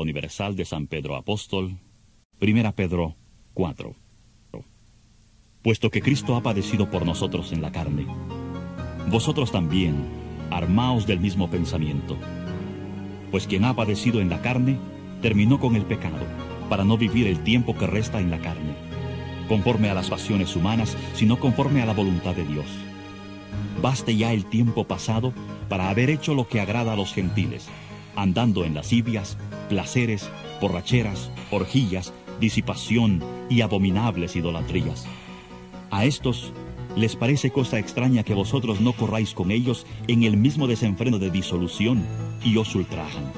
Universal de San Pedro Apóstol, Primera Pedro 4. Puesto que Cristo ha padecido por nosotros en la carne, vosotros también, armaos del mismo pensamiento. Pues quien ha padecido en la carne, terminó con el pecado, para no vivir el tiempo que resta en la carne, conforme a las pasiones humanas, sino conforme a la voluntad de Dios. Baste ya el tiempo pasado para haber hecho lo que agrada a los gentiles, andando en lascivias, placeres, borracheras, orgías, disipación y abominables idolatrías. A estos les parece cosa extraña que vosotros no corráis con ellos en el mismo desenfreno de disolución y os ultrajan.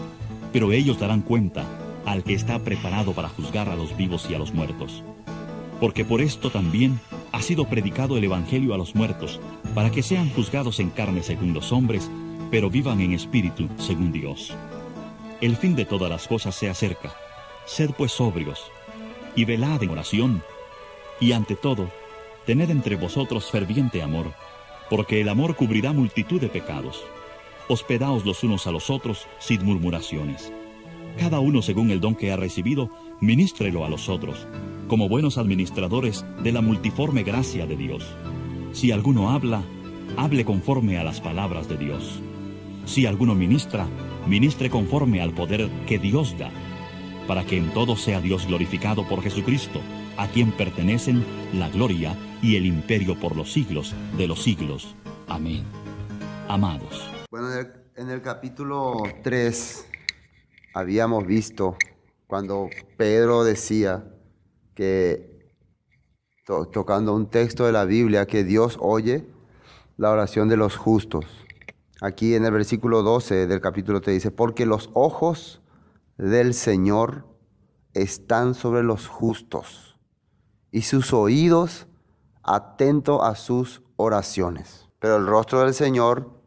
Pero ellos darán cuenta al que está preparado para juzgar a los vivos y a los muertos. Porque por esto también ha sido predicado el Evangelio a los muertos, para que sean juzgados en carne según los hombres, pero vivan en espíritu según Dios. El fin de todas las cosas se acerca. Sed pues sobrios y velad en oración. Y ante todo, tened entre vosotros ferviente amor, porque el amor cubrirá multitud de pecados. Hospedaos los unos a los otros sin murmuraciones. Cada uno según el don que ha recibido, ministrelo a los otros, como buenos administradores de la multiforme gracia de Dios. Si alguno habla, hable conforme a las palabras de Dios si alguno ministra, ministre conforme al poder que Dios da, para que en todo sea Dios glorificado por Jesucristo, a quien pertenecen la gloria y el imperio por los siglos de los siglos. Amén. Amados. Bueno, en el, capítulo 3 habíamos visto cuando Pedro decía que, tocando un texto de la Biblia, que Dios oye la oración de los justos. Aquí en el versículo 12 del capítulo te dice, porque los ojos del Señor están sobre los justos y sus oídos atento a sus oraciones. Pero el rostro del Señor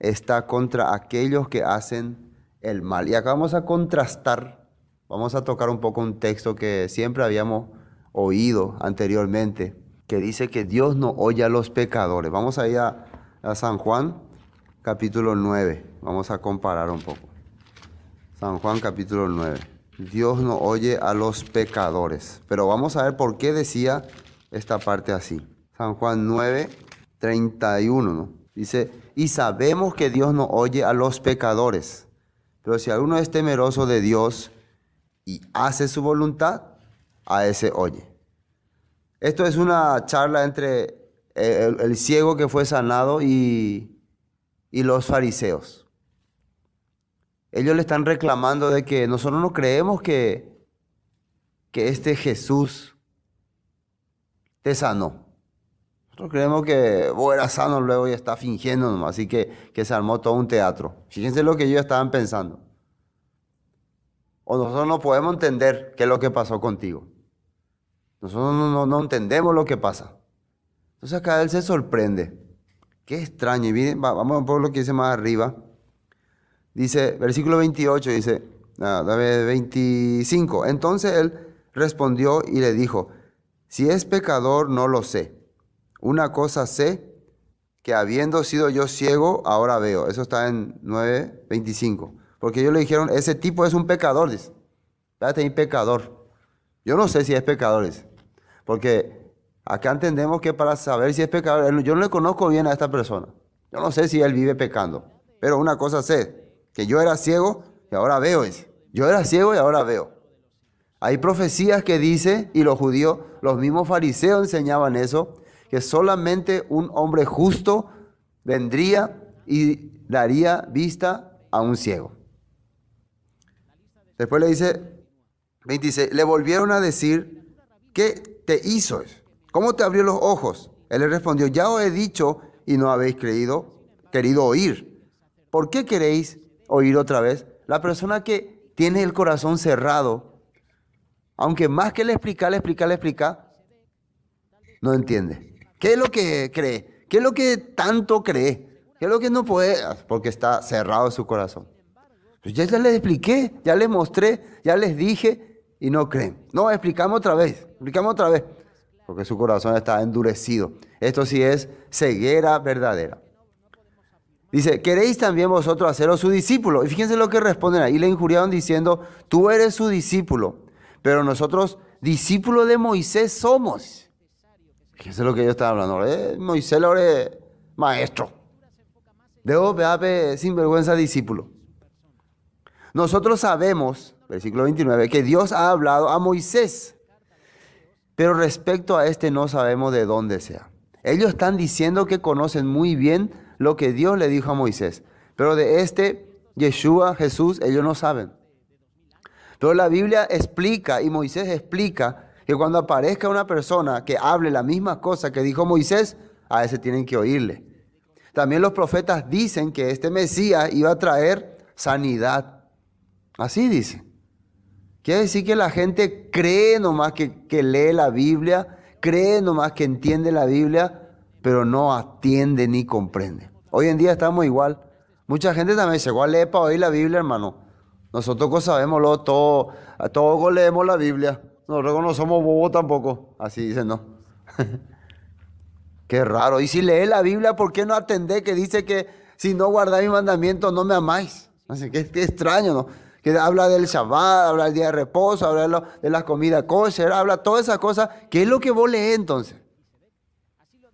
está contra aquellos que hacen el mal. Y acá vamos a contrastar, vamos a tocar un poco un texto que siempre habíamos oído anteriormente, que dice que Dios no oye a los pecadores. Vamos a ir a San Juan capítulo 9. Vamos a comparar un poco. San Juan capítulo 9. Dios no oye a los pecadores. Pero vamos a ver por qué decía esta parte así. San Juan 9, 31, Dice, y sabemos que Dios no oye a los pecadores. Pero si alguno es temeroso de Dios y hace su voluntad, a ese oye. Esto es una charla entre el ciego que fue sanado y y los fariseos. Ellos le están reclamando de que nosotros no creemos que, que este Jesús te sanó. Nosotros creemos que vos oh, eras sano luego y está fingiendo nomás, así que, que se armó todo un teatro. Fíjense lo que ellos estaban pensando. O nosotros no podemos entender qué es lo que pasó contigo. Nosotros no entendemos lo que pasa. Entonces acá él se sorprende. Qué extraño. Y miren, vamos a ver lo que dice más arriba. Dice, versículo 28, dice, no, 25. Entonces él respondió y le dijo, si es pecador no lo sé. Una cosa sé, que habiendo sido yo ciego, ahora veo. Eso está en 25. Porque ellos le dijeron, ese tipo es un pecador, dice. Date un pecador. Yo no sé si es pecador, es, Porque Acá entendemos que para saber si es pecador, yo no le conozco bien a esta persona. Yo no sé si él vive pecando. Pero una cosa sé, que yo era ciego y ahora veo. Yo era ciego y ahora veo. Hay profecías que dice, y los judíos, los mismos fariseos enseñaban eso, que solamente un hombre justo vendría y daría vista a un ciego. Después le dice 26, le volvieron a decir, ¿qué te hizo? Eso? ¿Cómo te abrió los ojos? Él le respondió, ya os he dicho y no habéis creído, querido oír. ¿Por qué queréis oír otra vez? La persona que tiene el corazón cerrado, aunque más que le explica, le explica, le explica, no entiende. ¿Qué es lo que cree? ¿Qué es lo que tanto cree? ¿Qué es lo que no puede? Porque está cerrado su corazón. Pues ya, ya les expliqué, ya les mostré, ya les dije y no creen. No, explicamos otra vez, explicamos otra vez porque su corazón está endurecido. Esto sí es ceguera verdadera. Dice, ¿queréis también vosotros haceros su discípulo? Y fíjense lo que responden ahí. Le injuriaron diciendo, tú eres su discípulo, pero nosotros discípulo de Moisés somos. Fíjense lo que ellos están hablando. Eh, Moisés lo es maestro. Debo sin vergüenza discípulo. Nosotros sabemos, versículo 29, que Dios ha hablado a Moisés pero respecto a este no sabemos de dónde sea. Ellos están diciendo que conocen muy bien lo que Dios le dijo a Moisés, pero de este Yeshua, Jesús, ellos no saben. Pero la Biblia explica y Moisés explica que cuando aparezca una persona que hable la misma cosa que dijo Moisés, a ese tienen que oírle. También los profetas dicen que este Mesías iba a traer sanidad. Así dice. Quiere decir que la gente cree nomás que, que lee la Biblia, cree nomás que entiende la Biblia, pero no atiende ni comprende. Hoy en día estamos igual. Mucha gente también dice, igual lee para oír la Biblia, hermano? Nosotros sabemos lo, todo, todos leemos la Biblia. Nosotros no somos bobos tampoco. Así dicen, no. qué raro. Y si lee la Biblia, ¿por qué no atender que dice que si no guardáis mi mandamiento no me amáis? Así que qué extraño, ¿no? que habla del Shabbat, habla del día de reposo, habla de, las comidas la comida kosher, habla todas esas cosas. ¿Qué es lo que vos lees entonces?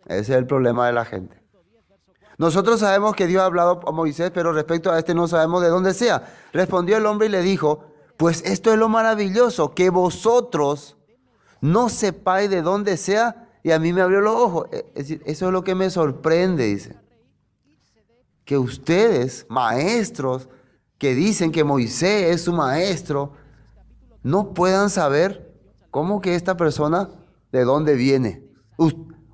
Ese es el problema de la gente. Nosotros sabemos que Dios ha hablado a Moisés, pero respecto a este no sabemos de dónde sea. Respondió el hombre y le dijo, pues esto es lo maravilloso, que vosotros no sepáis de dónde sea y a mí me abrió los ojos. Es decir, eso es lo que me sorprende, dice. Que ustedes, maestros, que dicen que Moisés es su maestro, no puedan saber cómo que esta persona de dónde viene.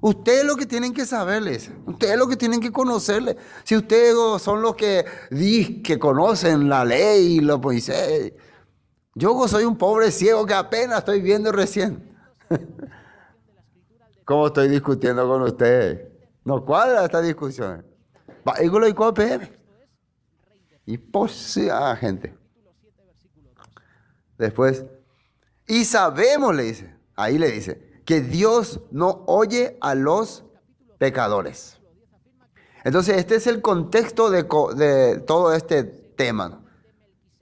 Ustedes lo que tienen que saberles, ustedes lo que tienen que conocerles. Si ustedes son los que dicen que conocen la ley y los Moisés, yo soy un pobre ciego que apenas estoy viendo recién. ¿Cómo estoy discutiendo con ustedes? No cuadra esta discusión. Va, y y posee a gente. Después, y sabemos, le dice, ahí le dice, que Dios no oye a los pecadores. Entonces, este es el contexto de, todo este tema.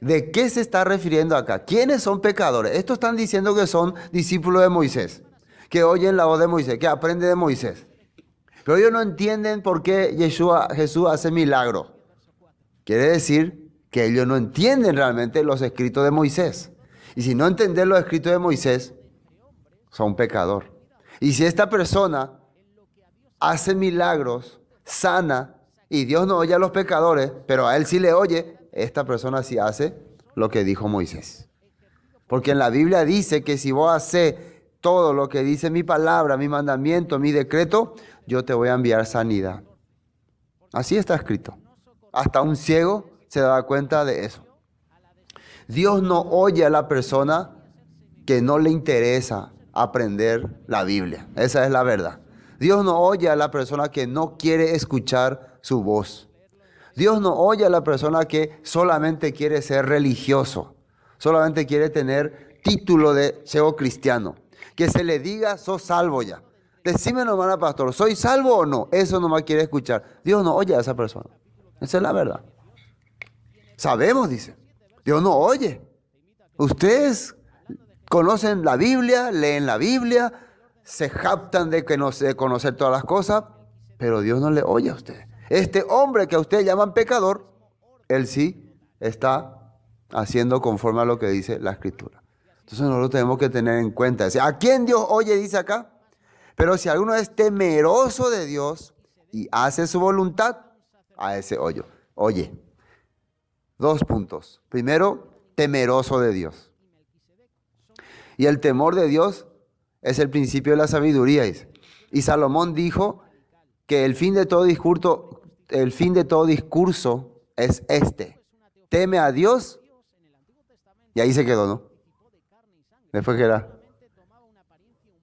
¿De qué se está refiriendo acá? ¿Quiénes son pecadores? Estos están diciendo que son discípulos de Moisés, que oyen la voz de Moisés, que aprenden de Moisés. Pero ellos no entienden por qué Jesús hace milagro. Quiere decir que ellos no entienden realmente los escritos de Moisés. Y si no entienden los escritos de Moisés, son pecador. Y si esta persona hace milagros, sana, y Dios no oye a los pecadores, pero a él sí le oye, esta persona sí hace lo que dijo Moisés. Porque en la Biblia dice que si vos haces todo lo que dice mi palabra, mi mandamiento, mi decreto, yo te voy a enviar sanidad. Así está escrito. Hasta un ciego se da cuenta de eso. Dios no oye a la persona que no le interesa aprender la Biblia. Esa es la verdad. Dios no oye a la persona que no quiere escuchar su voz. Dios no oye a la persona que solamente quiere ser religioso, solamente quiere tener título de ciego cristiano. Que se le diga, sos salvo ya. Decime hermana pastor, ¿soy salvo o no? Eso no me quiere escuchar. Dios no oye a esa persona. Esa es la verdad. Sabemos, dice. Dios no oye. Ustedes conocen la Biblia, leen la Biblia, se jactan de, que no, conocer todas las cosas, pero Dios no le oye a ustedes. Este hombre que a usted llaman pecador, él sí está haciendo conforme a lo que dice la Escritura. Entonces nosotros tenemos que tener en cuenta. ¿A quién Dios oye? Dice acá. Pero si alguno es temeroso de Dios y hace su voluntad, a ese hoyo. Oye, dos puntos. Primero, temeroso de Dios. Y el temor de Dios es el principio de la sabiduría. Y Salomón dijo que el fin de todo discurso, el fin de todo discurso es este. Teme a Dios. Y ahí se quedó, ¿no? Después que era.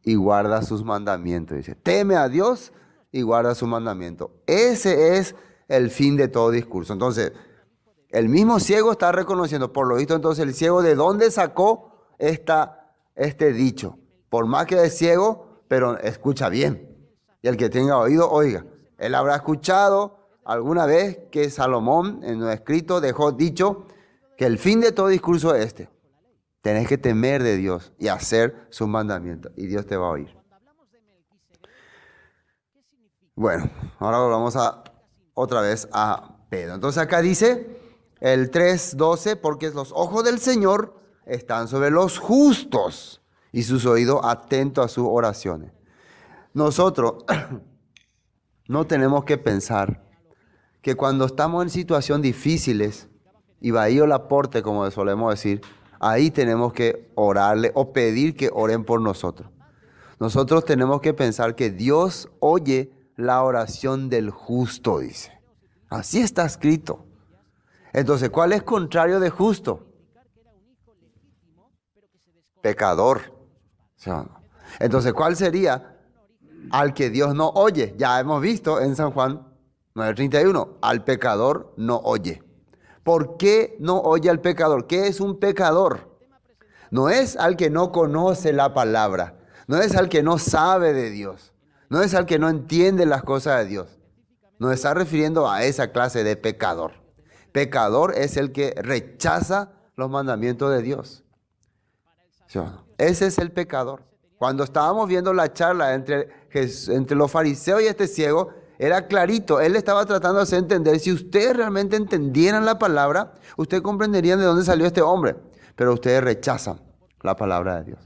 Y guarda sus mandamientos. Dice, teme a Dios y guarda su mandamiento. Ese es el fin de todo discurso. Entonces, el mismo ciego está reconociendo, por lo visto, entonces el ciego de dónde sacó esta, este dicho. Por más que es ciego, pero escucha bien. Y el que tenga oído, oiga. Él habrá escuchado alguna vez que Salomón en los escrito dejó dicho que el fin de todo discurso es este. Tenés que temer de Dios y hacer sus mandamientos y Dios te va a oír. Bueno, ahora vamos a otra vez a Pedro. Entonces acá dice el 3.12, porque los ojos del Señor están sobre los justos y sus oídos atentos a sus oraciones. Nosotros no tenemos que pensar que cuando estamos en situaciones difíciles y va ir el aporte, como solemos decir, ahí tenemos que orarle o pedir que oren por nosotros. Nosotros tenemos que pensar que Dios oye la oración del justo, dice. Así está escrito. Entonces, ¿cuál es contrario de justo? Pecador. Entonces, ¿cuál sería al que Dios no oye? Ya hemos visto en San Juan 9:31, al pecador no oye. ¿Por qué no oye al pecador? ¿Qué es un pecador? No es al que no conoce la palabra, no es al que no sabe de Dios, no es al que no entiende las cosas de Dios. Nos está refiriendo a esa clase de pecador. Pecador es el que rechaza los mandamientos de Dios. Ese es el pecador. Cuando estábamos viendo la charla entre, entre los fariseos y este ciego, era clarito. Él estaba tratando de hacer entender. Si ustedes realmente entendieran la palabra, ustedes comprenderían de dónde salió este hombre. Pero ustedes rechazan la palabra de Dios.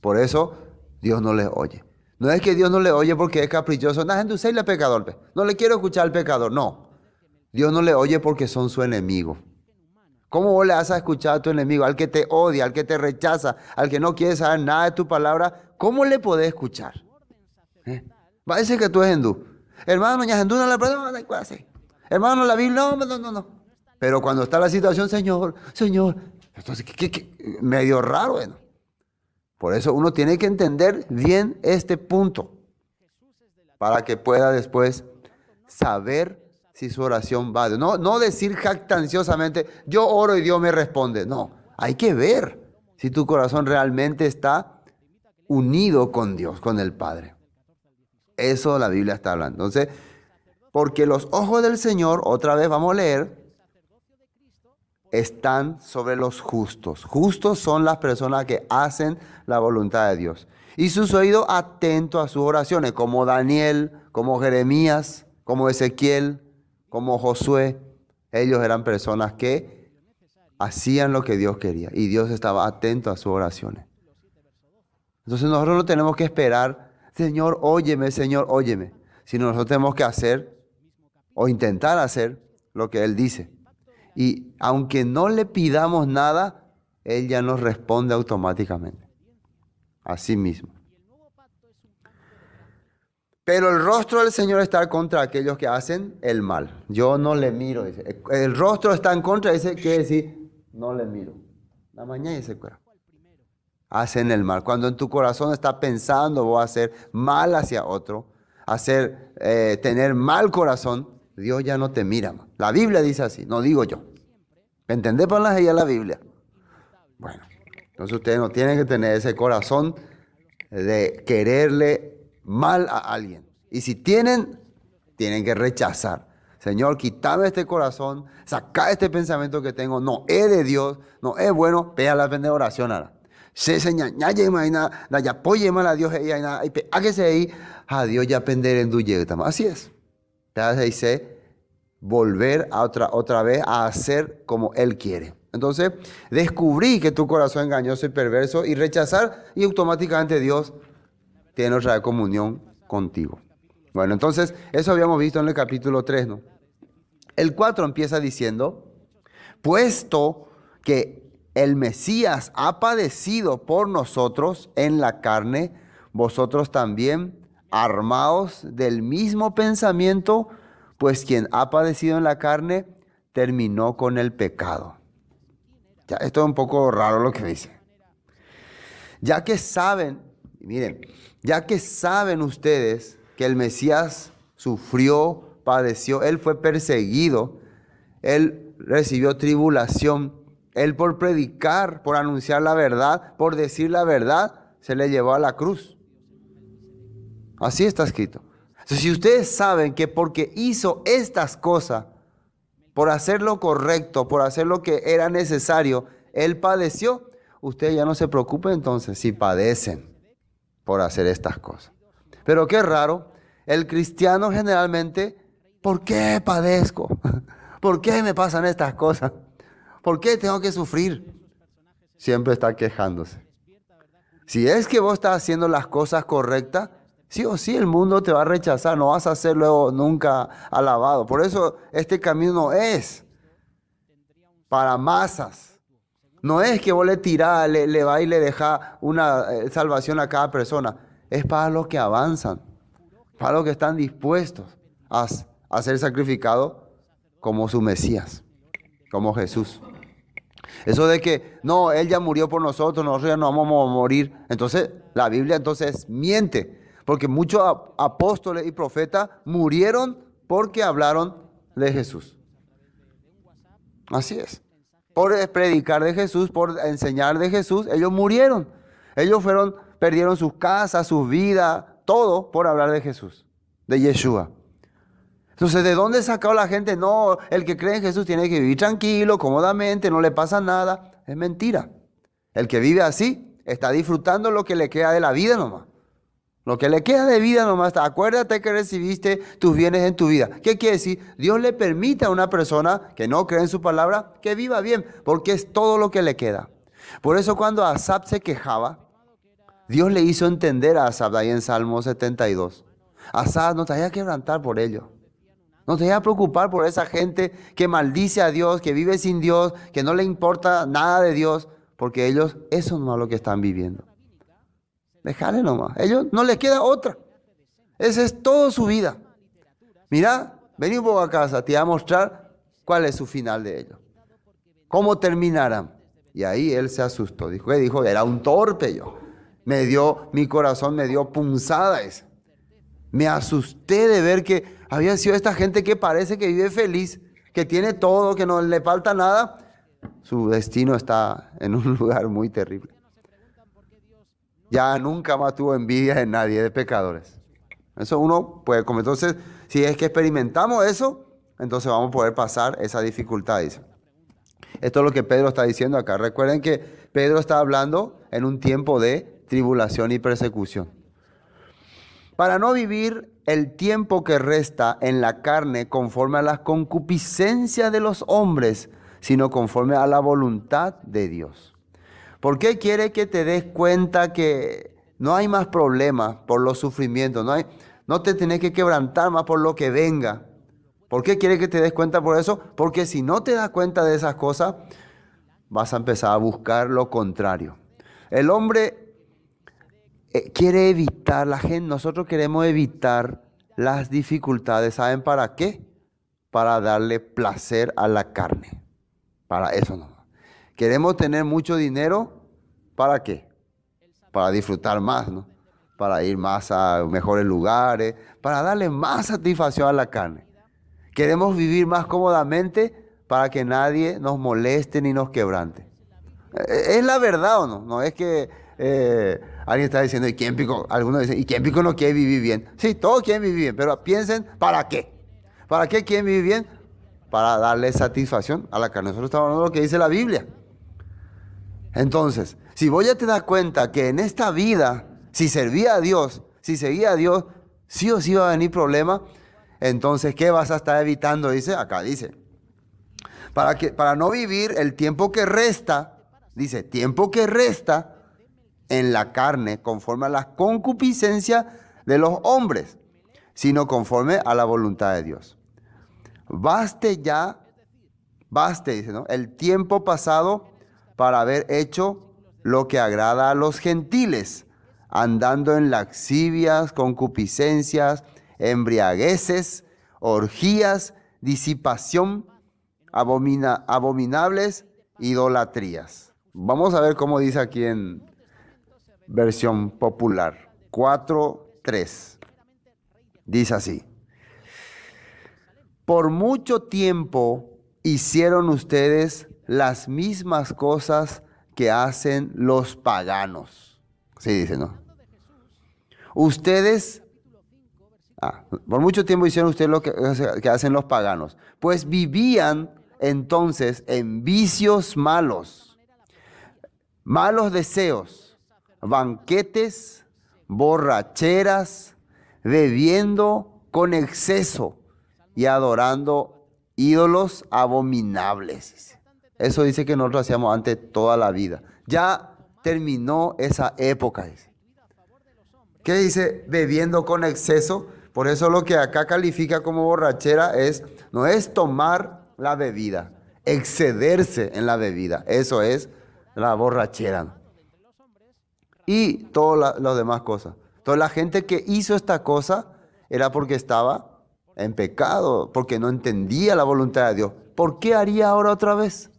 Por eso Dios no les oye. No es que Dios no le oye porque es caprichoso. No, gente usted le pecador. No le quiero escuchar al pecador. No. Dios no le oye porque son su enemigo. ¿Cómo le has escuchar a tu enemigo, al que te odia, al que te rechaza, al que no quiere saber nada de tu palabra? ¿Cómo le podés escuchar? ¿Eh? Parece que tú eres hindú. Hermano, ya hindú no la Hermano, la Biblia, no, no, no, no. Pero cuando está la situación, Señor, Señor. Entonces, ¿qué, medio raro, bueno. Por eso uno tiene que entender bien este punto para que pueda después saber si su oración va. No, no decir jactanciosamente, yo oro y Dios me responde. No, hay que ver si tu corazón realmente está unido con Dios, con el Padre. Eso la Biblia está hablando. Entonces, porque los ojos del Señor, otra vez vamos a leer, están sobre los justos. Justos son las personas que hacen la voluntad de Dios. Y sus oídos atentos a sus oraciones, como Daniel, como Jeremías, como Ezequiel, como Josué. Ellos eran personas que hacían lo que Dios quería y Dios estaba atento a sus oraciones. Entonces nosotros no tenemos que esperar, Señor, óyeme, Señor, óyeme, sino nosotros tenemos que hacer o intentar hacer lo que Él dice y aunque no le pidamos nada, Él ya nos responde automáticamente. sí mismo. Pero el rostro del Señor está contra aquellos que hacen el mal. Yo no le miro, dice. El rostro está en contra, dice, quiere decir, no le miro. La mañana se cura. Hacen el mal. Cuando en tu corazón está pensando, voy a hacer mal hacia otro, hacer, eh, tener mal corazón, Dios ya no te mira. más. La Biblia dice así, no digo yo. ¿Entendés por las ella la Biblia? Bueno, entonces ustedes no tienen que tener ese corazón de quererle mal a alguien. Y si tienen, tienen que rechazar. Señor, quítame este corazón, saca este pensamiento que tengo, no es de Dios, no es bueno, a la de oración ahora. Se señala, ya apoye mal e, a Dios, a Dios ya más Así es. Entonces dice, volver otra, otra vez a hacer como Él quiere. Entonces, descubrí que tu corazón engañoso y perverso y rechazar y automáticamente Dios tiene otra comunión contigo. Bueno, entonces, eso habíamos visto en el capítulo 3, ¿no? El 4 empieza diciendo, puesto que el Mesías ha padecido por nosotros en la carne, vosotros también armados del mismo pensamiento, pues quien ha padecido en la carne terminó con el pecado. Ya, esto es un poco raro lo que dice. Ya que saben, miren, ya que saben ustedes que el Mesías sufrió, padeció, él fue perseguido, él recibió tribulación, él por predicar, por anunciar la verdad, por decir la verdad, se le llevó a la cruz. Así está escrito. si ustedes saben que porque hizo estas cosas, por hacer lo correcto, por hacer lo que era necesario, él padeció, ustedes ya no se preocupen entonces si padecen por hacer estas cosas. Pero qué raro, el cristiano generalmente, ¿por qué padezco? ¿Por qué me pasan estas cosas? ¿Por qué tengo que sufrir? Siempre está quejándose. Si es que vos estás haciendo las cosas correctas, sí o sí el mundo te va a rechazar, no vas a ser luego nunca alabado. Por eso este camino es para masas. No es que vos le tirás, le, le va y le deja una eh, salvación a cada persona. Es para los que avanzan, para los que están dispuestos a, a ser sacrificados como su Mesías, como Jesús. Eso de que, no, Él ya murió por nosotros, nosotros ya no vamos a morir. Entonces, la Biblia entonces miente. Porque muchos apóstoles y profetas murieron porque hablaron de Jesús. Así es. Por predicar de Jesús, por enseñar de Jesús, ellos murieron. Ellos fueron, perdieron sus casas, sus vidas, todo por hablar de Jesús, de Yeshua. Entonces, ¿de dónde sacó la gente? No, el que cree en Jesús tiene que vivir tranquilo, cómodamente, no le pasa nada. Es mentira. El que vive así está disfrutando lo que le queda de la vida nomás. Lo que le queda de vida nomás Acuérdate que recibiste tus bienes en tu vida. ¿Qué quiere decir? Dios le permite a una persona que no cree en su palabra que viva bien, porque es todo lo que le queda. Por eso cuando Asad se quejaba, Dios le hizo entender a Asab, ahí en Salmo 72. Asab, no te vayas a quebrantar por ello. No te vayas a preocupar por esa gente que maldice a Dios, que vive sin Dios, que no le importa nada de Dios, porque ellos eso no es lo que están viviendo. Déjale nomás. Ellos no les queda otra. Esa es toda su vida. Mira, vení un poco a casa, te voy a mostrar cuál es su final de ellos. ¿Cómo terminarán? Y ahí él se asustó. Dijo, eh", dijo? Era un torpe yo. Me dio, mi corazón me dio punzada Me asusté de ver que había sido esta gente que parece que vive feliz, que tiene todo, que no le falta nada. Su destino está en un lugar muy terrible ya nunca más tuvo envidia de nadie, de pecadores. Eso uno puede, comer. entonces, si es que experimentamos eso, entonces vamos a poder pasar esa dificultad, Esto es lo que Pedro está diciendo acá. Recuerden que Pedro está hablando en un tiempo de tribulación y persecución. Para no vivir el tiempo que resta en la carne conforme a las concupiscencias de los hombres, sino conforme a la voluntad de Dios. ¿Por qué quiere que te des cuenta que no hay más problemas por los sufrimientos, no, hay, no te tienes que quebrantar más por lo que venga. ¿Por qué quiere que te des cuenta por eso? Porque si no te das cuenta de esas cosas, vas a empezar a buscar lo contrario. El hombre eh, quiere evitar, la gente, nosotros queremos evitar las dificultades. ¿Saben para qué? Para darle placer a la carne. Para eso no. Queremos tener mucho dinero ¿Para qué? Para disfrutar más, ¿no? Para ir más a mejores lugares, para darle más satisfacción a la carne. Queremos vivir más cómodamente para que nadie nos moleste ni nos quebrante. E-, e-, ¿Es la verdad o no? No es que eh, alguien está diciendo, ¿y quién pico? Algunos dicen, ¿y quién pico no quiere vivir bien? Sí, todos quieren vivir bien, pero piensen, ¿para qué? ¿Para qué quieren vivir bien? Para darle satisfacción a la carne. Nosotros estamos hablando de lo que dice la Biblia. Entonces, si voy a te das cuenta que en esta vida, si servía a Dios, si seguía a Dios, sí o sí va a venir problema, entonces, ¿qué vas a estar evitando? Dice, acá dice. Para, que, para no vivir el tiempo que resta, dice, tiempo que resta en la carne, conforme a las concupiscencias de los hombres, sino conforme a la voluntad de Dios. Baste ya, baste, dice, ¿no? El tiempo pasado para haber hecho lo que agrada a los gentiles, andando en laxivias, concupiscencias, embriagueces, orgías, disipación, abomina, abominables, idolatrías. Vamos a ver cómo dice aquí en versión popular. 4.3. Dice así. Por mucho tiempo hicieron ustedes las mismas cosas que hacen los paganos. Sí, dice, ¿no? Ustedes, ah, por mucho tiempo hicieron ustedes lo que, que hacen los paganos, pues vivían entonces en vicios malos, malos deseos, banquetes, borracheras, bebiendo con exceso y adorando ídolos abominables. Eso dice que nosotros hacíamos antes toda la vida. Ya terminó esa época, ¿Qué dice? Bebiendo con exceso. Por eso lo que acá califica como borrachera es, no es tomar la bebida, excederse en la bebida. Eso es la borrachera. Y todas las demás cosas. Entonces la gente que hizo esta cosa era porque estaba en pecado, porque no entendía la voluntad de Dios. ¿Por qué haría ahora otra vez?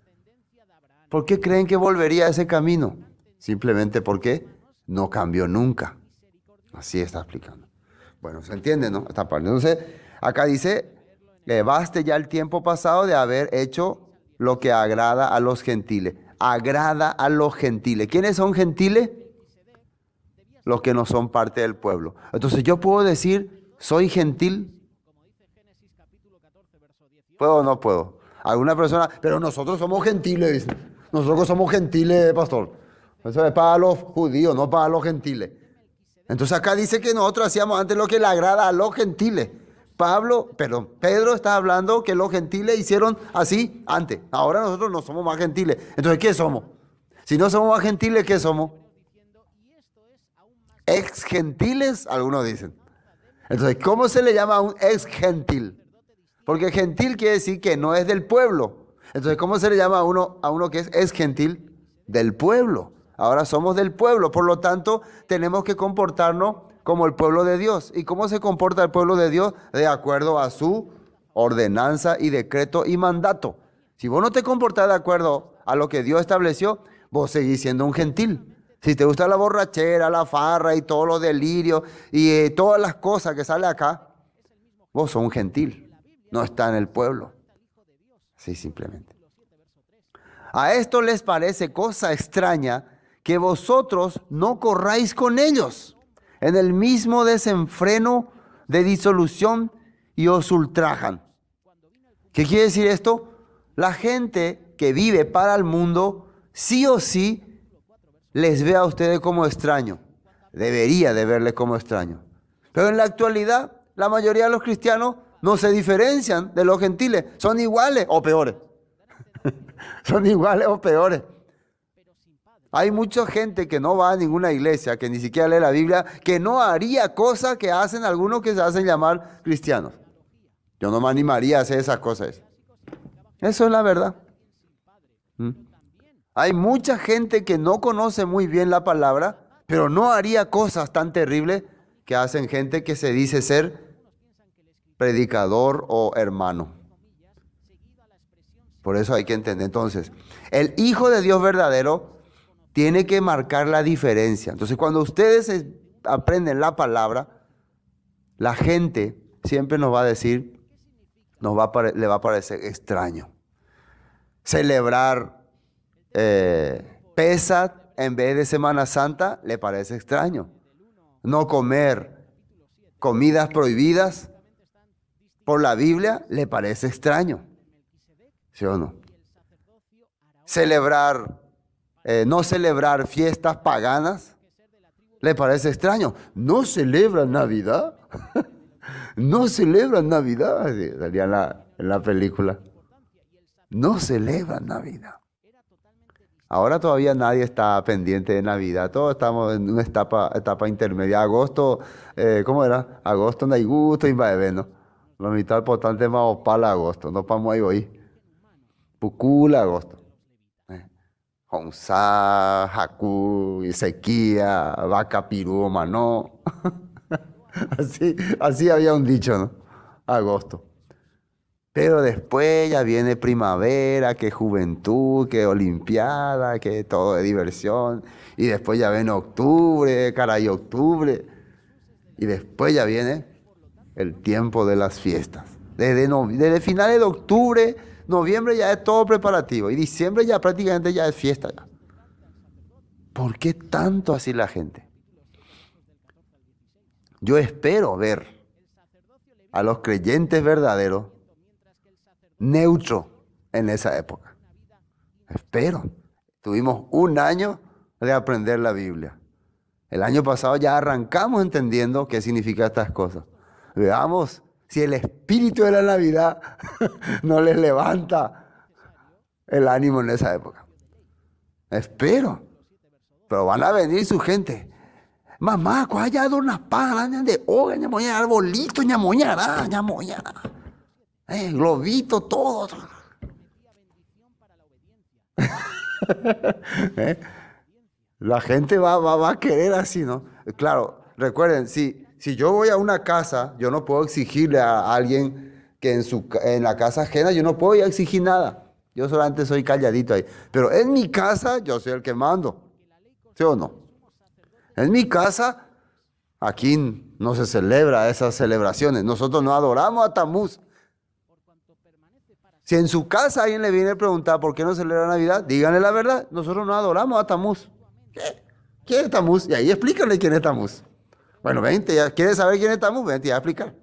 ¿Por qué creen que volvería a ese camino? Simplemente porque no cambió nunca. Así está explicando. Bueno, se entiende, ¿no? Entonces, acá dice, le baste ya el tiempo pasado de haber hecho lo que agrada a los gentiles. Agrada a los gentiles. ¿Quiénes son gentiles? Los que no son parte del pueblo. Entonces yo puedo decir, soy gentil. ¿Puedo o no puedo? Alguna persona, pero nosotros somos gentiles. Nosotros somos gentiles, pastor. Eso es para los judíos, no para los gentiles. Entonces acá dice que nosotros hacíamos antes lo que le agrada a los gentiles. Pablo, perdón, Pedro está hablando que los gentiles hicieron así antes. Ahora nosotros no somos más gentiles. Entonces, ¿qué somos? Si no somos más gentiles, ¿qué somos? Ex gentiles, algunos dicen. Entonces, ¿cómo se le llama a un ex gentil? Porque gentil quiere decir que no es del pueblo. Entonces, ¿cómo se le llama a uno, a uno que es, gentil? Del pueblo. Ahora somos del pueblo, por lo tanto, tenemos que comportarnos como el pueblo de Dios. ¿Y cómo se comporta el pueblo de Dios? De acuerdo a su ordenanza y decreto y mandato. Si vos no te comportás de acuerdo a lo que Dios estableció, vos seguís siendo un gentil. Si te gusta la borrachera, la farra y todos los delirios y eh, todas las cosas que sale acá, vos sos un gentil, no está en el pueblo. Sí, simplemente. A esto les parece cosa extraña que vosotros no corráis con ellos en el mismo desenfreno de disolución y os ultrajan. ¿Qué quiere decir esto? La gente que vive para el mundo, sí o sí, les ve a ustedes como extraño. Debería de verles como extraño. Pero en la actualidad, la mayoría de los cristianos no se diferencian de los gentiles. Son iguales o peores. Son iguales o peores. Hay mucha gente que no va a ninguna iglesia, que ni siquiera lee la Biblia, que no haría cosas que hacen algunos que se hacen llamar cristianos. Yo no me animaría a hacer esas cosas. Eso es la verdad. ¿Mm? Hay mucha gente que no conoce muy bien la palabra, pero no haría cosas tan terribles que hacen gente que se dice ser predicador o hermano. Por eso hay que entender. Entonces, el Hijo de Dios verdadero tiene que marcar la diferencia. Entonces, cuando ustedes aprenden la palabra, la gente siempre nos va a decir, nos va le va a parecer extraño. Celebrar eh, en vez de Semana Santa le parece extraño. No comer comidas prohibidas por la Biblia le parece extraño. ¿Sí o no? Celebrar, eh, no celebrar fiestas paganas le parece extraño. No celebran Navidad. no celebran Navidad. Salía en la, película. No celebran Navidad. Ahora todavía nadie está pendiente de Navidad. Todos estamos en una etapa, etapa intermedia. Agosto, eh, ¿cómo era? Agosto no hay gusto y la mitad importante más opala agosto, no para ahí hoy. Pucula agosto. Honsá, eh, Jacú, sequía, Vaca Pirú, mano así, así había un dicho, ¿no? Agosto. Pero después ya viene primavera, que juventud, que olimpiada, que todo de diversión. Y después ya viene octubre, caray, octubre. Y después ya viene el tiempo de las fiestas. Desde, finales de octubre, noviembre ya es todo preparativo y diciembre ya prácticamente ya es fiesta. ¿Por qué tanto así la gente? Yo espero ver a los creyentes verdaderos neutro en esa época. Espero. Tuvimos un año de aprender la Biblia. El año pasado ya arrancamos entendiendo qué significa estas cosas. Veamos si el espíritu de la Navidad no les levanta el ánimo en esa época. Espero. Pero van a venir su gente. Mamá, ¿cuál ya unas pajas? Ah, de hoja, ñamoña, arbolito, ñamoñara, ah, ñamoñara. Eh, globito, todo. Eh, la gente va, va, va a querer así, ¿no? Claro, recuerden, si si yo voy a una casa, yo no puedo exigirle a alguien que en, su, en la casa ajena yo no puedo exigir nada. Yo solamente soy calladito ahí. Pero en mi casa yo soy el que mando. ¿Sí o no? En mi casa, aquí no se celebra esas celebraciones. Nosotros no adoramos a Tamuz. Si en su casa alguien le viene a preguntar por qué no celebra Navidad, díganle la verdad. Nosotros no adoramos a Tamuz. ¿Qué? ¿Quién es Tamuz? Y ahí explícale quién es Tamuz. Bueno, 20, ya, ¿quieres saber quién estamos? Vente 20, ya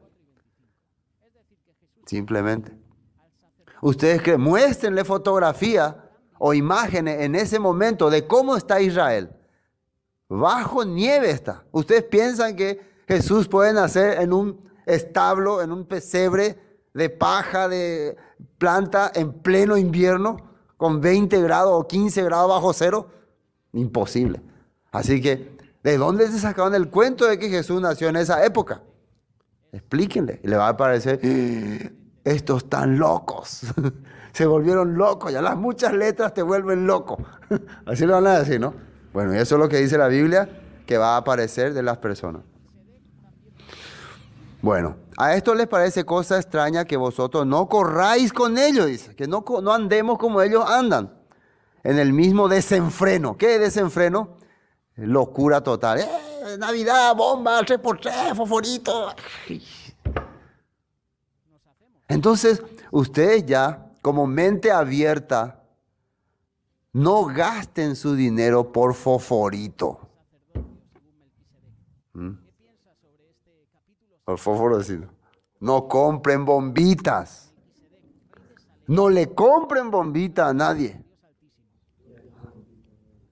Simplemente. Ustedes que muéstrenle fotografía o imágenes en ese momento de cómo está Israel. Bajo nieve está. Ustedes piensan que Jesús puede nacer en un establo, en un pesebre de paja, de planta, en pleno invierno, con 20 grados o 15 grados bajo cero. Imposible. Así que ¿De dónde se sacaron el cuento de que Jesús nació en esa época? Explíquenle. Y le va a parecer, eh, estos tan locos. se volvieron locos. Ya las muchas letras te vuelven loco. Así lo van a decir, ¿no? Bueno, y eso es lo que dice la Biblia que va a aparecer de las personas. Bueno, a esto les parece cosa extraña que vosotros no corráis con ellos, dice, que no, no andemos como ellos andan, en el mismo desenfreno. ¿Qué desenfreno? Locura total. ¡Eh! Navidad, bomba, 3 por 3 ¡Foforito! Entonces, ustedes ya, como mente abierta, no gasten su dinero por foforito. ¿Mm? Por foforo No compren bombitas. No le compren bombita a nadie.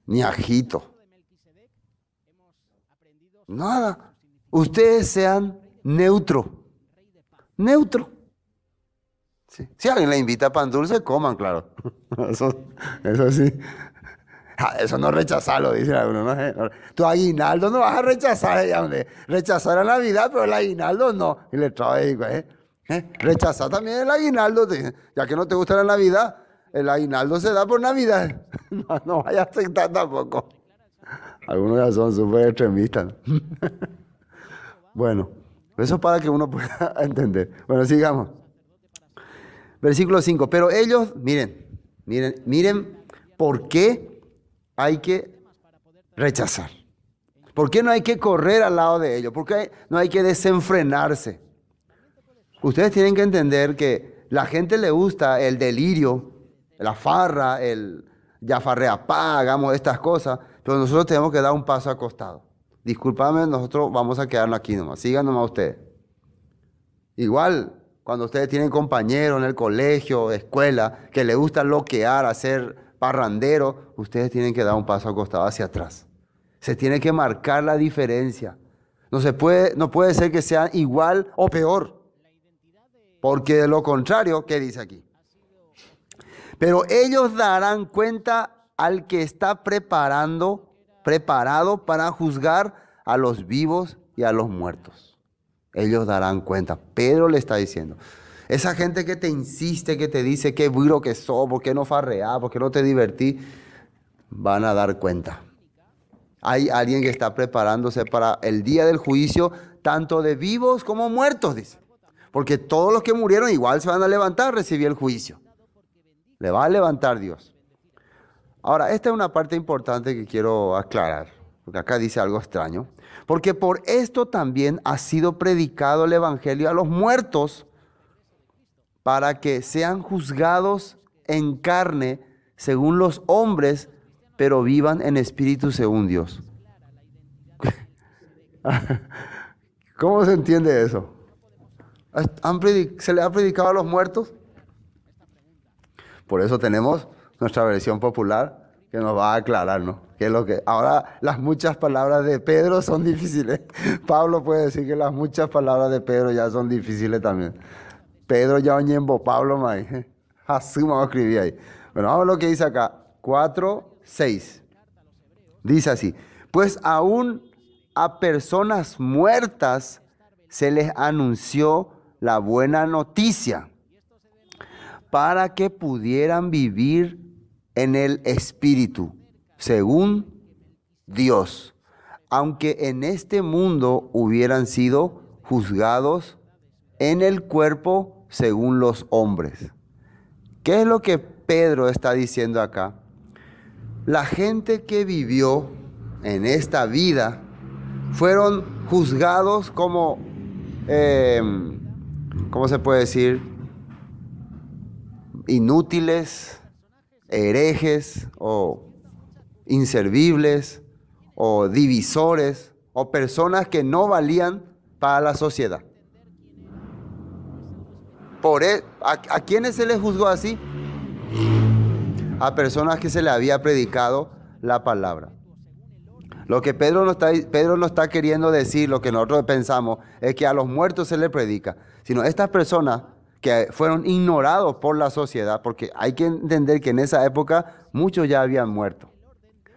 Ni ajito. Nada. Ustedes sean neutro. Neutro. Si alguien le invita a pan dulce, coman, claro. Eso, sí. Eso no rechazarlo, dice alguno. Eh, ¿no? Tu aguinaldo no vas a rechazar. Eh, rechazar a Navidad, pero el aguinaldo no. Y le trae, ¿eh? ¿Eh? Rechazar también el aguinaldo. Ya que no te gusta la Navidad, el aguinaldo se da por Navidad. No, no a aceptar tampoco. Algunos ya son súper extremistas. bueno, eso es para que uno pueda entender. Bueno, sigamos. Versículo 5. Pero ellos, miren, miren, miren por qué hay que rechazar. ¿Por qué no hay que correr al lado de ellos? ¿Por qué no hay que desenfrenarse? Ustedes tienen que entender que la gente le gusta el delirio, la farra, el yafarreapá, hagamos estas cosas, pero nosotros tenemos que dar un paso acostado. costado. Disculpame, nosotros vamos a quedarnos aquí nomás. Sigan nomás ustedes. Igual, cuando ustedes tienen compañeros en el colegio, escuela, que les gusta loquear, hacer parrandero, ustedes tienen que dar un paso acostado hacia atrás. Se tiene que marcar la diferencia. No, se puede, no puede ser que sea igual o peor. Porque de lo contrario, ¿qué dice aquí? Pero ellos darán cuenta al que está preparando, preparado para juzgar a los vivos y a los muertos. Ellos darán cuenta. Pedro le está diciendo. Esa gente que te insiste, que te dice qué duro que sos, por qué no farreá, por qué no te divertí, van a dar cuenta. Hay alguien que está preparándose para el día del juicio, tanto de vivos como muertos, dice. Porque todos los que murieron igual se van a levantar recibir el juicio. Le va a levantar Dios. Ahora, esta es una parte importante que quiero aclarar, porque acá dice algo extraño. Porque por esto también ha sido predicado el Evangelio a los muertos, para que sean juzgados en carne según los hombres, pero vivan en espíritu según Dios. ¿Cómo se entiende eso? ¿Se le ha predicado a los muertos? Por eso tenemos nuestra versión popular, que nos va a aclarar, ¿no? Que lo que ahora las muchas palabras de Pedro son difíciles. Pablo puede decir que las muchas palabras de Pedro ya son difíciles también. Pedro ya oñembo, Pablo mai. Asuma ah, escribí ahí. Bueno, vamos a lo que dice acá. 4, 6. Dice así. Pues aún a personas muertas se les anunció la buena noticia para que pudieran vivir en el Espíritu, según Dios, aunque en este mundo hubieran sido juzgados en el cuerpo según los hombres. ¿Qué es lo que Pedro está diciendo acá? La gente que vivió en esta vida fueron juzgados como, em, ¿cómo se puede decir? Inútiles, herejes o inservibles o divisores o personas que no valían para la sociedad. Por, e, ¿a, ¿A quiénes se les juzgó así? A personas que se le había predicado la palabra. Lo que Pedro no, está, Pedro no está queriendo decir, lo que nosotros pensamos, es que a los muertos se les predica, sino estas personas que fueron ignorados por la sociedad, porque hay que entender que en esa época muchos ya habían muerto,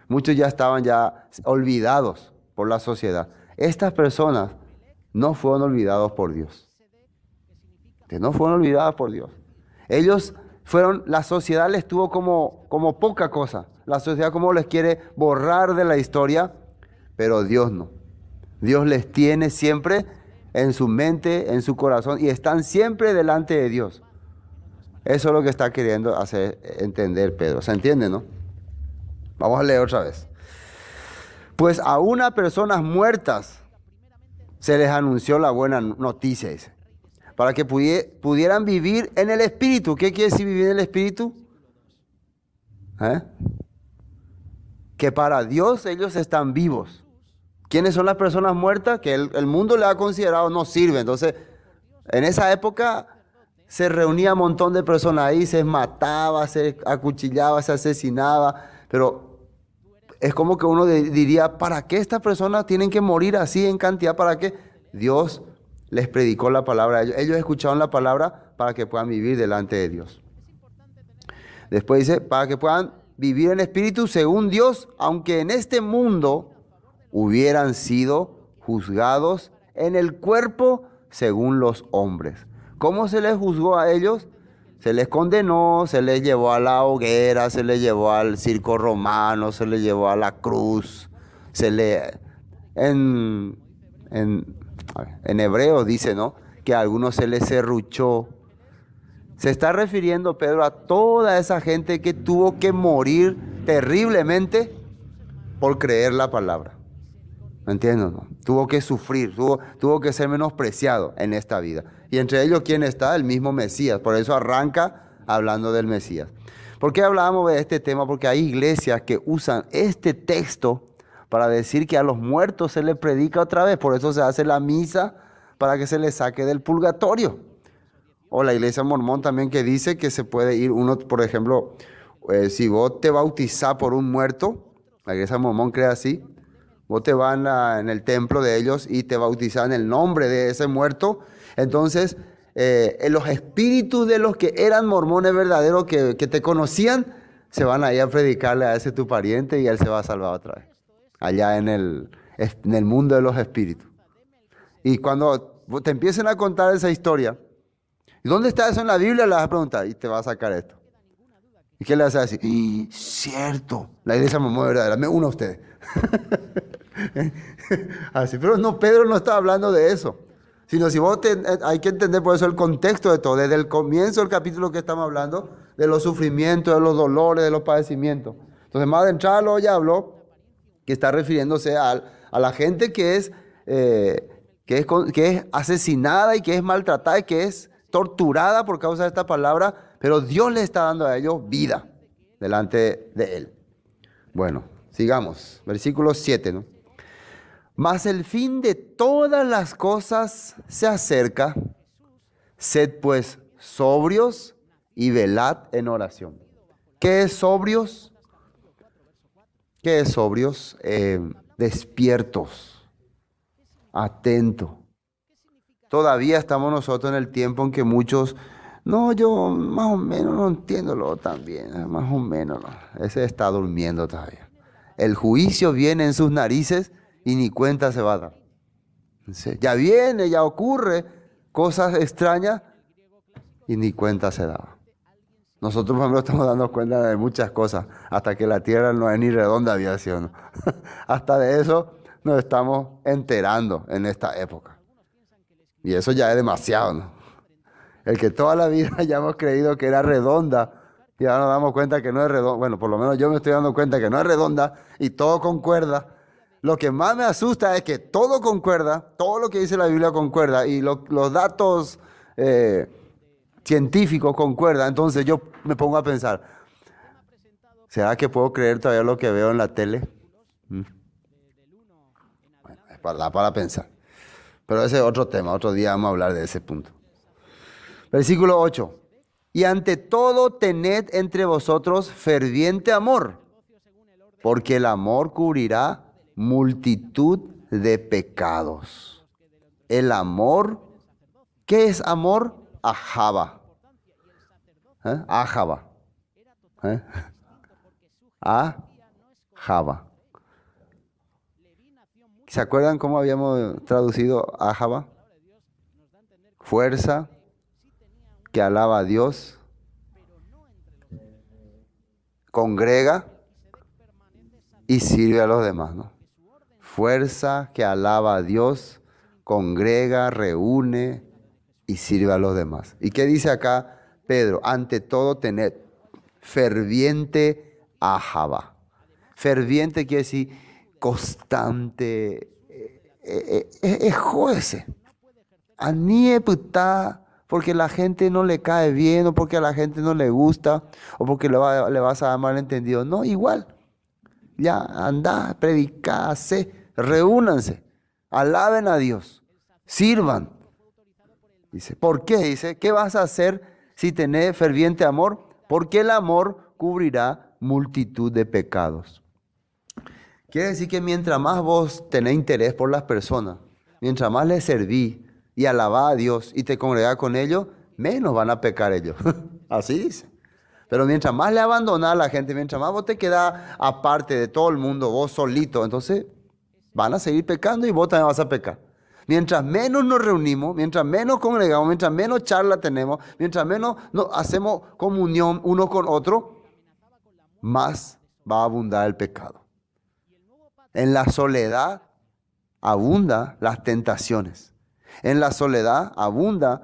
muchos ya estaban ya olvidados por la sociedad. Estas personas no fueron olvidados por Dios. Que no fueron olvidadas por Dios. Ellos fueron, la sociedad les tuvo como, como poca cosa. La sociedad como les quiere borrar de la historia, pero Dios no. Dios les tiene siempre en su mente, en su corazón y están siempre delante de Dios. Eso es lo que está queriendo hacer entender Pedro. ¿Se entiende, no? Vamos a leer otra vez. Pues a unas personas muertas se les anunció la buena noticia, Para que pudieran vivir en el Espíritu. ¿Qué quiere decir vivir en el Espíritu? ¿Eh? Que para Dios ellos están vivos. ¿Quiénes son las personas muertas? Que el, mundo le ha considerado no sirve. Entonces, en esa época se reunía un montón de personas ahí, se mataba, se acuchillaba, se asesinaba, pero es como que uno diría, ¿para qué estas personas tienen que morir así en cantidad? ¿Para qué? Dios les predicó la palabra, ellos, ellos escucharon la palabra para que puedan vivir delante de Dios. Después dice, para que puedan vivir en espíritu según Dios, aunque en este mundo hubieran sido juzgados en el cuerpo según los hombres. ¿Cómo se les juzgó a ellos? Se les condenó, se les llevó a la hoguera, se les llevó al circo romano, se les llevó a la cruz, se le... En, en hebreo dice, ¿no? Que a algunos se les serruchó. Se está refiriendo Pedro a toda esa gente que tuvo que morir terriblemente por creer la palabra. ¿Me entiendo, No? Tuvo que sufrir, tuvo, tuvo que ser menospreciado en esta vida. Y entre ellos, ¿quién está? El mismo Mesías. Por eso arranca hablando del Mesías. ¿Por qué hablábamos de este tema? Porque hay iglesias que usan este texto para decir que a los muertos se les predica otra vez. Por eso se hace la misa para que se les saque del purgatorio. O la iglesia mormón también que dice que se puede ir uno, por ejemplo, eh, si vos te bautizás por un muerto, la iglesia mormón cree así, Vos te van en el templo de ellos y te bautizan el nombre de ese muerto. Entonces, eh, los espíritus de los que eran mormones verdaderos, que, te conocían, se van ahí a predicarle a ese tu pariente y él se va a salvar otra vez. Allá en el, en el mundo de los espíritus. Y cuando te empiecen a contar esa historia, dónde está eso en la Biblia? Le vas a preguntar y te va a sacar esto. ¿Y qué le vas a decir? Y cierto, la iglesia mormona muy verdadera, me uno a ustedes. Así, pero no, Pedro no está hablando de eso. Sino si vos eh, hay que entender por eso el contexto de todo, desde el comienzo del capítulo que estamos hablando, de los sufrimientos, de los dolores, de los padecimientos. Entonces, más de ya habló que está refiriéndose a, a la gente que es, eh, que, es, que es asesinada y que es maltratada y que es torturada por causa de esta palabra, pero Dios le está dando a ellos vida delante de él. Bueno, sigamos. Versículo 7, ¿no? Mas el fin de todas las cosas se acerca. Sed pues sobrios y velad en oración. ¿Qué es sobrios? ¿Qué es sobrios? Eh, despiertos, atento. Todavía estamos nosotros en el tiempo en que muchos, no, yo más o menos no entiendo lo también, más o menos, ese está durmiendo todavía. El juicio viene en sus narices y ni cuenta se va a dar. Ya viene, ya ocurre cosas extrañas y ni cuenta se da. Nosotros, por estamos dando cuenta de muchas cosas, hasta que la tierra no es ni redonda había sido. ¿no? hasta de eso nos estamos enterando en esta época. Y eso ya es demasiado, ¿no? El que toda la vida hayamos creído que era redonda y ahora nos damos cuenta que no es redonda. Bueno, por lo menos yo me estoy dando cuenta que no es redonda y todo concuerda lo que más me asusta es que todo concuerda, todo lo que dice la Biblia concuerda y los datos eh, científicos concuerdan. Entonces yo me pongo a pensar, ¿será que puedo creer todavía lo que veo en la tele? Mm. Bueno, es para, para pensar. Pero ese es otro tema, otro día vamos a hablar de ese punto. Versículo 8. Y ante todo tened entre vosotros ferviente amor, porque el amor cubrirá multitud de pecados. El amor, ¿qué es amor? Ajaba. ¿Eh? Ajaba. ¿Eh? Ajaba. ¿Se acuerdan cómo habíamos traducido Ajaba? Fuerza que alaba a Dios, congrega y sirve a los demás, ¿no? fuerza que alaba a Dios, congrega, reúne y sirve a los demás. ¿Y qué dice acá Pedro? Ante todo, tener ferviente ajaba. Ferviente quiere decir constante. Es juece. Anieputa porque la gente no le cae bien o porque a la gente no le gusta o porque le, vas a dar malentendido. No, igual. Ya, anda, predicase reúnanse, alaben a Dios, sirvan. Dice, ¿por qué? Dice, ¿qué vas a hacer si tenés ferviente amor? Porque el amor cubrirá multitud de pecados. Quiere decir que mientras más vos tenés interés por las personas, mientras más les serví y alabás a Dios y te congregás con ellos, menos van a pecar ellos. Así dice. Pero mientras más le abandonás a la gente, mientras más vos te quedás aparte de todo el mundo, vos solito, entonces Van a seguir pecando y vos también vas a pecar. Mientras menos nos reunimos, mientras menos congregamos, mientras menos charla tenemos, mientras menos hacemos comunión uno con otro, más va a abundar el pecado. En la soledad abundan las tentaciones. En la soledad abundan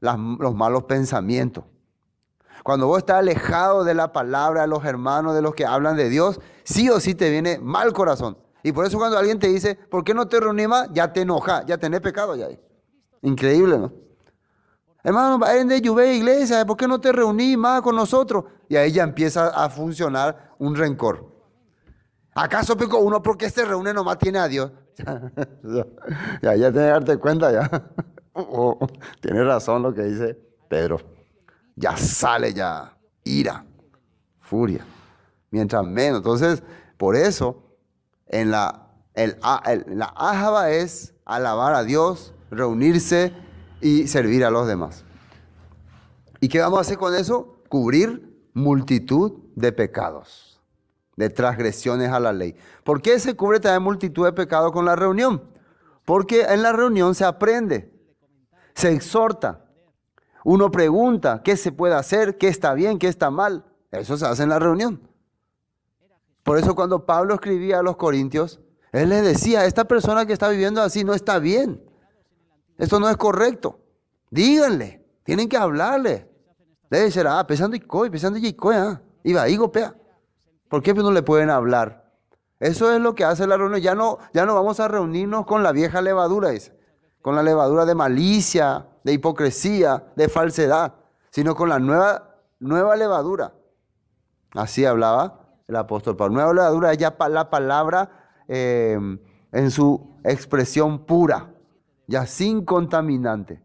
los malos pensamientos. Cuando vos estás alejado de la palabra de los hermanos, de los que hablan de Dios, sí o sí te viene mal corazón. Y por eso cuando alguien te dice, ¿por qué no te reuní más? Ya te enoja, ya tenés pecado ya. Increíble, ¿no? Hermano, de lluvia iglesia, ¿por qué no te reuní más con nosotros? Y ahí ya empieza a funcionar un rencor. ¿Acaso pico uno porque se reúne nomás tiene a Dios? ya, ya que darte cuenta ya. Oh, tiene razón lo que dice Pedro. Ya sale ya ira, furia. Mientras menos. Entonces, por eso en la, el, la ajaba es alabar a Dios, reunirse y servir a los demás. ¿Y qué vamos a hacer con eso? Cubrir multitud de pecados, de transgresiones a la ley. ¿Por qué se cubre también multitud de pecados con la reunión? Porque en la reunión se aprende, se exhorta, uno pregunta qué se puede hacer, qué está bien, qué está mal. Eso se hace en la reunión. Por eso cuando Pablo escribía a los corintios, él les decía, esta persona que está viviendo así no está bien. Esto no es correcto. Díganle, tienen que hablarle. Debe ser, ah, pensando y coi, pensando y coy. Iba ahí, golpea. ¿Por qué pues no le pueden hablar? Eso es lo que hace la reunión. Ya no, ya no vamos a reunirnos con la vieja levadura, dice. Con la levadura de malicia, de hipocresía, de falsedad, sino con la nueva, nueva levadura. Así hablaba el apóstol Pablo. nueva habladura es ya la palabra em, en su expresión pura, ya sin contaminante.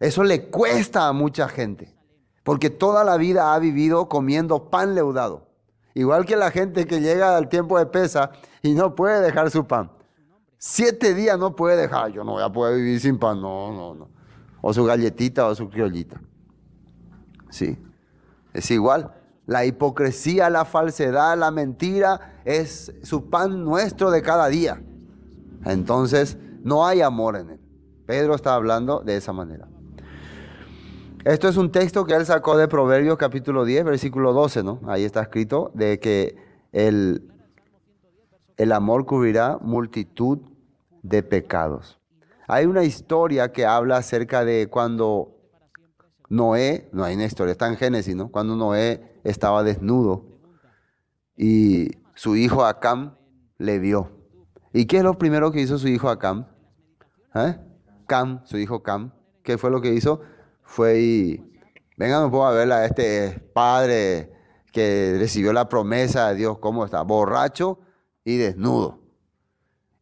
Eso le cuesta a mucha gente, porque toda la vida ha vivido comiendo pan leudado. Igual que la gente que llega al tiempo de pesa y no puede dejar su pan. Siete días no puede dejar, yo no voy a poder vivir sin pan, no, no, no. O su galletita o su criollita. Sí, es igual. La hipocresía, la falsedad, la mentira es su pan nuestro de cada día. Entonces, no hay amor en él. Pedro está hablando de esa manera. Esto es un texto que él sacó de Proverbios capítulo 10, versículo 12, ¿no? Ahí está escrito de que el, el amor cubrirá multitud de pecados. Hay una historia que habla acerca de cuando Noé, no hay una historia, está en Génesis, ¿no? Cuando Noé estaba desnudo y su hijo Acam le vio. ¿Y qué es lo primero que hizo su hijo Acam? ¿Eh? su hijo Cam, ¿qué fue lo que hizo? Fue y, venga, no puedo verla, este padre que recibió la promesa de Dios, ¿cómo está? Borracho y desnudo.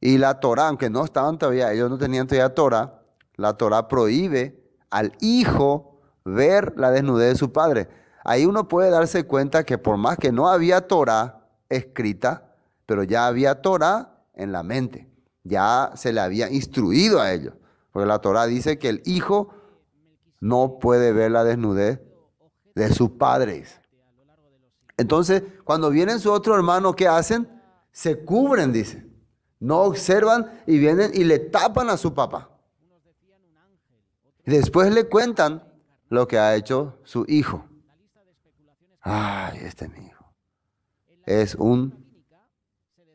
Y la Torah, aunque no estaban todavía, ellos no tenían todavía Torah, la Torah prohíbe al hijo ver la desnudez de su padre. Ahí uno puede darse cuenta que por más que no había Torah escrita, pero ya había Torah en la mente, ya se le había instruido a ellos. Porque la Torah dice que el hijo no puede ver la desnudez de sus padres. Entonces, cuando vienen su otro hermano, ¿qué hacen? Se cubren, dice. No observan y vienen y le tapan a su papá. Después le cuentan lo que ha hecho su hijo. Ay, este mi hijo. Es un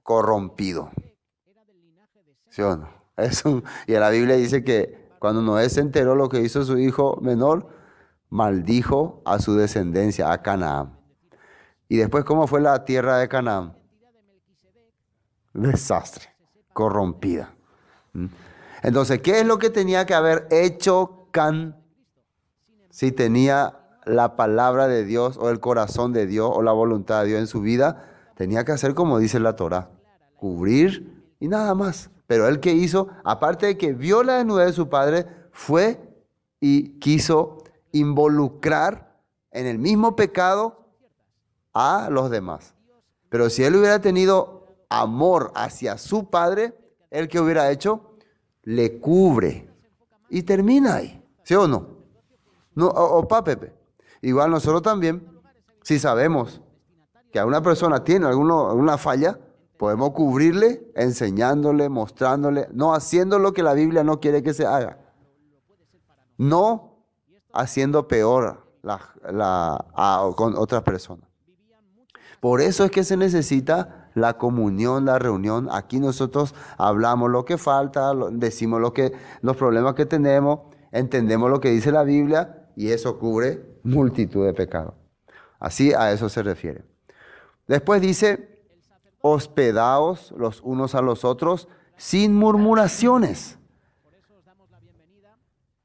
corrompido. ¿Sí Es y la Biblia dice que cuando Noé se enteró lo que hizo su hijo menor, maldijo a su descendencia, a Canaán. Y después, ¿cómo fue la tierra de Canaán? Desastre, corrompida. ¿Mm? Entonces, ¿qué es lo que tenía que haber hecho Can si tenía la palabra de Dios o el corazón de Dios o la voluntad de Dios en su vida, tenía que hacer como dice la Torah cubrir y nada más. Pero él que hizo, aparte de que vio la desnudez de su padre, fue y quiso involucrar en el mismo pecado a los demás. Pero si él hubiera tenido amor hacia su padre, él que hubiera hecho, le cubre y termina ahí. ¿Sí o no? No, pa Pepe. Igual nosotros también, si sabemos que alguna persona tiene alguno, alguna falla, podemos cubrirle enseñándole, mostrándole, no haciendo lo que la Biblia no quiere que se haga. No haciendo peor la, con otras personas. Por eso es que se necesita la comunión, la reunión. Aquí nosotros hablamos lo que falta, decimos lo que, los problemas que tenemos, entendemos lo que dice la Biblia y eso cubre multitud de pecados. Así a eso se refiere. Después dice, hospedaos los unos a los otros sin murmuraciones.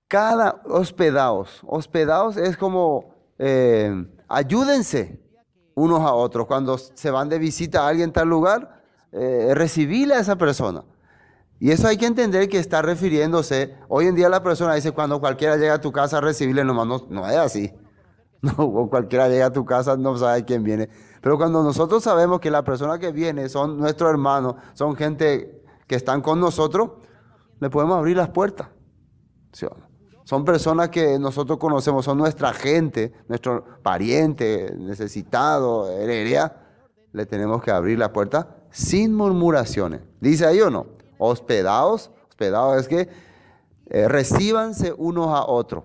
Cada hospedaos, hospedaos es como eh, ayúdense unos a otros. Cuando se van de visita a alguien tal lugar, eh, a esa persona. Y eso hay que entender que está refiriéndose. Hoy en día la persona dice, cuando cualquiera llega a tu casa, recibirle nomás. no es así. o cualquiera llega a tu casa, no sabe quién viene. Pero cuando nosotros sabemos que la persona que viene son nuestros hermanos, son gente que están con nosotros, le podemos abrir las puertas. son personas que nosotros conocemos, son nuestra gente, nuestro pariente, necesitado, heredia. Le tenemos que abrir la puerta sin murmuraciones. ¿Dice ahí o no? Hospedados, hospedados es que recibanse eh, recíbanse unos a otros.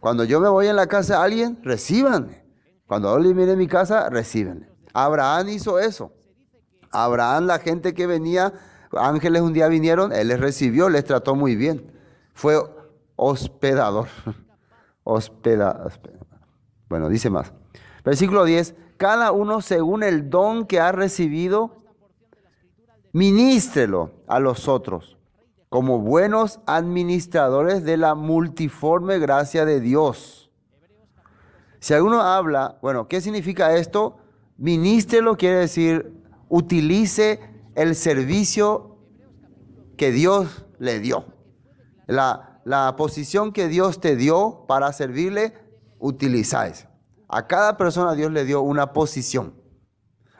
Cuando yo me voy en la casa de alguien, recíbanme. Cuando alguien viene a mi casa, recíbanme. Abraham hizo eso. Abraham, la gente que venía, ángeles un día vinieron, él les recibió, les trató muy bien. Fue hospedador. Bueno, dice más. Versículo 10. Cada uno según el don que ha recibido, ministrelo a los otros como buenos administradores de la multiforme gracia de Dios. Si alguno habla, bueno, ¿qué significa esto? lo quiere decir utilice el servicio que Dios le dio. La, la posición que Dios te dio para servirle, utilizáis. A cada persona Dios le dio una posición.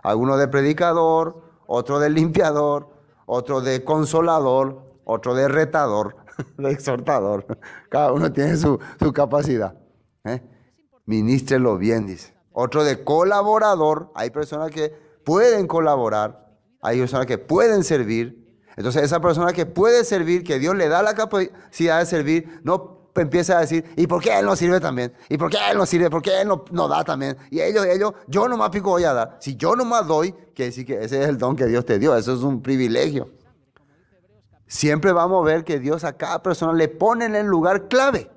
Alguno de predicador, otro de limpiador, otro de consolador, otro de retador, de exhortador. Cada uno tiene su, capacidad. ¿eh? Ministre lo bien, dice. Otro de colaborador. Hay personas que pueden colaborar. Hay personas que pueden servir. Entonces esa persona que puede servir, que Dios le da la capacidad de servir, no empieza a decir, ¿y por qué él no sirve también? ¿Y por qué él no sirve? ¿Por qué él no, no da también? Y ellos, ellos, yo nomás pico voy a dar. Si yo no más doy, que decir que ese es el don que Dios te dio. Eso es un privilegio. Siempre vamos a ver que Dios a cada persona le pone en el lugar clave,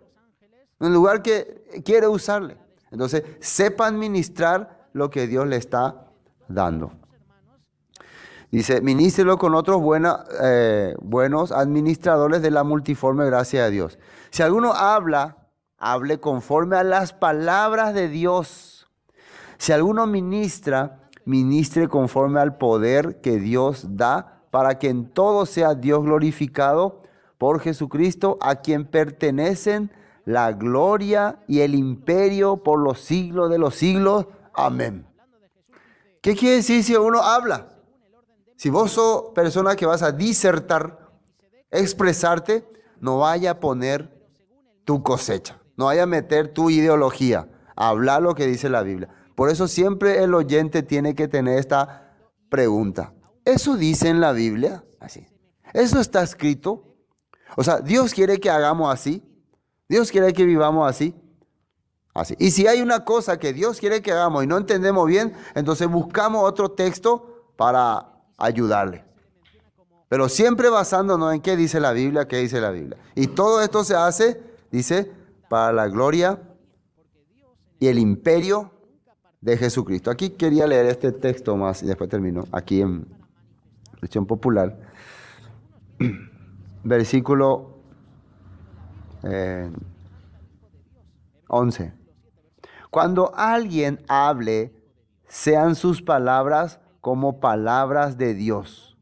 en el lugar que quiere usarle. Entonces, sepa administrar lo que Dios le está dando. Dice, ministrelo con otros eh, buenos administradores de la multiforme gracia de Dios. Si alguno habla, hable conforme a las palabras de Dios. Si alguno ministra, ministre conforme al poder que Dios da para que en todo sea Dios glorificado por Jesucristo, a quien pertenecen la gloria y el imperio por los siglos de los siglos. Amén. ¿Qué quiere decir si uno habla? Si vos sos persona que vas a disertar, expresarte, no vaya a poner tu cosecha, no vaya a meter tu ideología, habla lo que dice la Biblia. Por eso siempre el oyente tiene que tener esta pregunta. Eso dice en la Biblia, así. Eso está escrito. O sea, Dios quiere que hagamos así. Dios quiere que vivamos así. Así. Y si hay una cosa que Dios quiere que hagamos y no entendemos bien, entonces buscamos otro texto para ayudarle. Pero siempre basándonos en qué dice la Biblia, qué dice la Biblia. Y todo esto se hace, dice, para la gloria y el imperio de Jesucristo. Aquí quería leer este texto más y después termino. Aquí en popular, versículo 11. Eh, Cuando alguien hable, sean sus palabras como palabras de Dios.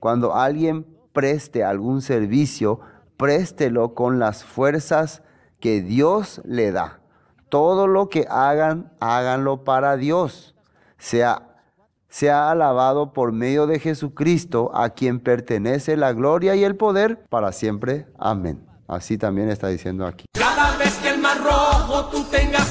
Cuando alguien preste algún servicio, préstelo con las fuerzas que Dios le da. Todo lo que hagan, háganlo para Dios, sea sea alabado por medio de Jesucristo, a quien pertenece la gloria y el poder para siempre. Amén. Así también está diciendo aquí. Cada vez que el mar rojo tú tengas